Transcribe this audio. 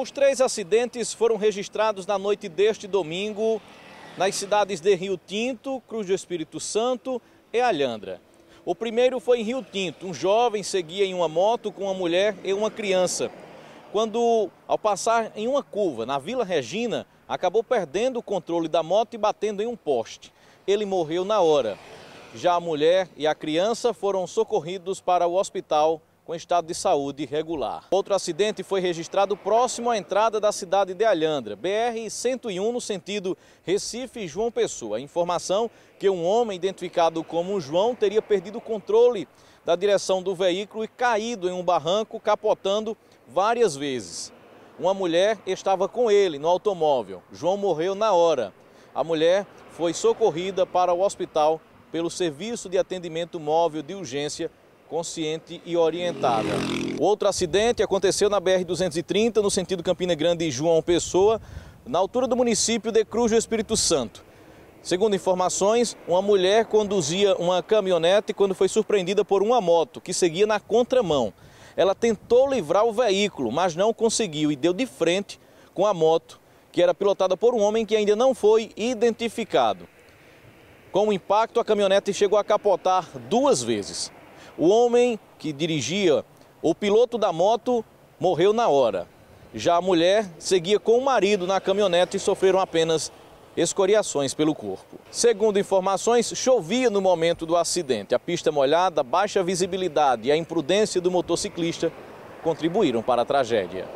Os três acidentes foram registrados na noite deste domingo nas cidades de Rio Tinto, Cruz do Espírito Santo e Alhandra. O primeiro foi em Rio Tinto. Um jovem seguia em uma moto com uma mulher e uma criança. Quando, ao passar em uma curva na Vila Regina, acabou perdendo o controle da moto e batendo em um poste. Ele morreu na hora. Já a mulher e a criança foram socorridos para o hospital com estado de saúde regular. Outro acidente foi registrado próximo à entrada da cidade de Alhandra, BR-101, no sentido Recife João Pessoa. A informação que um homem identificado como João teria perdido o controle da direção do veículo e caído em um barranco, capotando várias vezes. Uma mulher estava com ele no automóvel. João morreu na hora. A mulher foi socorrida para o hospital pelo Serviço de Atendimento Móvel de Urgência consciente e orientada. O outro acidente aconteceu na BR-230, no sentido Campina Grande e João Pessoa, na altura do município de Cruz do Espírito Santo. Segundo informações, uma mulher conduzia uma caminhonete quando foi surpreendida por uma moto que seguia na contramão. Ela tentou livrar o veículo, mas não conseguiu e deu de frente com a moto, que era pilotada por um homem que ainda não foi identificado. Com o impacto, a caminhonete chegou a capotar duas vezes. O homem que dirigia, o piloto da moto, morreu na hora. Já a mulher seguia com o marido na caminhonete e sofreram apenas escoriações pelo corpo. Segundo informações, chovia no momento do acidente. A pista molhada, baixa visibilidade e a imprudência do motociclista contribuíram para a tragédia.